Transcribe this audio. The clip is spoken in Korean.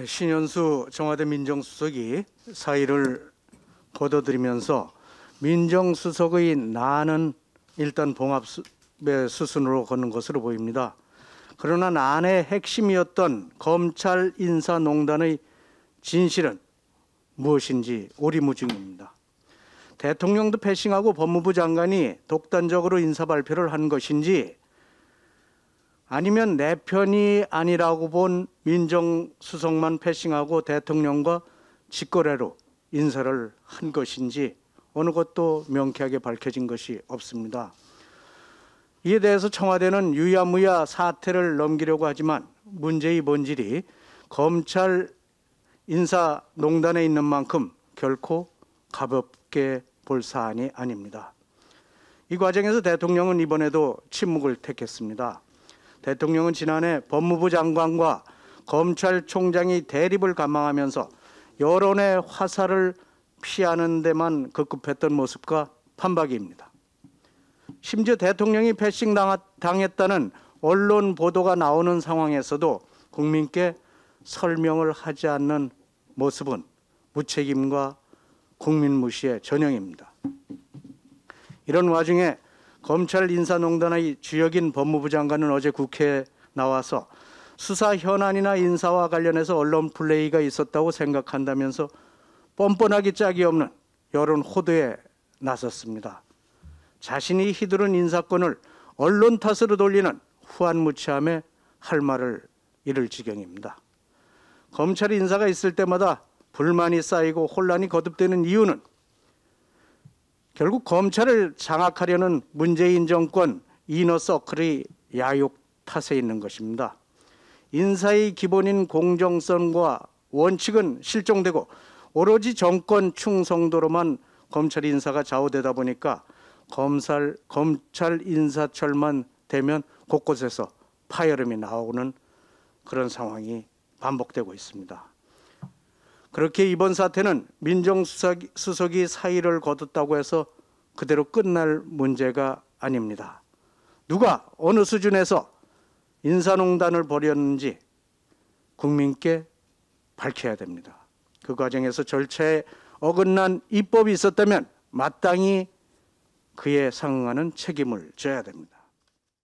네, 신현수 청와대 민정수석이 사의를 거둬드리면서 민정수석의 난은 일단 봉합의 수순으로 걷는 것으로 보입니다. 그러나 난의 핵심이었던 검찰 인사농단의 진실은 무엇인지 오리무중입니다. 대통령도 패싱하고 법무부 장관이 독단적으로 인사 발표를 한 것인지 아니면 내 편이 아니라고 본 민정수석만 패싱하고 대통령과 직거래로 인사를 한 것인지 어느 것도 명쾌하게 밝혀진 것이 없습니다. 이에 대해서 청와대는 유야무야 사태를 넘기려고 하지만 문제의 본질이 검찰 인사 농단에 있는 만큼 결코 가볍게 볼 사안이 아닙니다. 이 과정에서 대통령은 이번에도 침묵을 택했습니다. 대통령은 지난해 법무부 장관과 검찰총장이 대립을 감망하면서 여론의 화살을 피하는 데만 급급했던 모습과 판박이입니다. 심지어 대통령이 패싱 당했다는 언론 보도가 나오는 상황에서도 국민께 설명을 하지 않는 모습은 무책임과 국민 무시의 전형입니다. 이런 와중에 검찰 인사농단의 주역인 법무부 장관은 어제 국회에 나와서 수사 현안이나 인사와 관련해서 언론 플레이가 있었다고 생각한다면서 뻔뻔하기 짝이 없는 여론 호도에 나섰습니다. 자신이 휘두른 인사권을 언론 탓으로 돌리는 후한무치함에 할 말을 잃을 지경입니다. 검찰 인사가 있을 때마다 불만이 쌓이고 혼란이 거듭되는 이유는 결국 검찰을 장악하려는 문재인 정권 이너서클이 야욕 탓에 있는 것입니다. 인사의 기본인 공정성과 원칙은 실종되고 오로지 정권 충성도로만 검찰 인사가 좌우되다 보니까 검찰, 검찰 인사철만 되면 곳곳에서 파열음이 나오는 그런 상황이 반복되고 있습니다. 그렇게 이번 사태는 민정수석이 사의를 거뒀다고 해서 그대로 끝날 문제가 아닙니다. 누가 어느 수준에서 인사농단을 벌였는지 국민께 밝혀야 됩니다. 그 과정에서 절차에 어긋난 입법이 있었다면 마땅히 그에 상응하는 책임을 져야 됩니다.